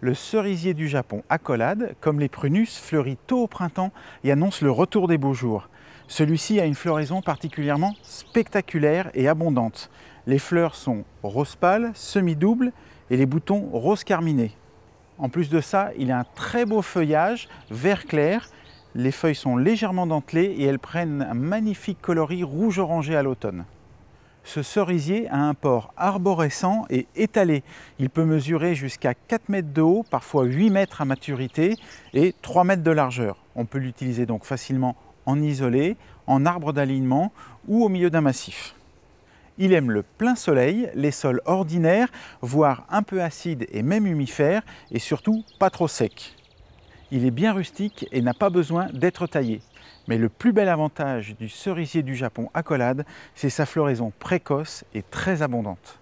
le cerisier du Japon accolade, comme les prunus, fleurit tôt au printemps et annonce le retour des beaux jours. Celui-ci a une floraison particulièrement spectaculaire et abondante. Les fleurs sont rose pâle, semi-double et les boutons rose carminé. En plus de ça, il a un très beau feuillage vert clair. Les feuilles sont légèrement dentelées et elles prennent un magnifique coloris rouge orangé à l'automne ce cerisier a un port arborescent et étalé. Il peut mesurer jusqu'à 4 mètres de haut, parfois 8 mètres à maturité et 3 mètres de largeur. On peut l'utiliser donc facilement en isolé, en arbre d'alignement ou au milieu d'un massif. Il aime le plein soleil, les sols ordinaires, voire un peu acides et même humifères, et surtout pas trop secs. Il est bien rustique et n'a pas besoin d'être taillé. Mais le plus bel avantage du cerisier du Japon accolade, c'est sa floraison précoce et très abondante.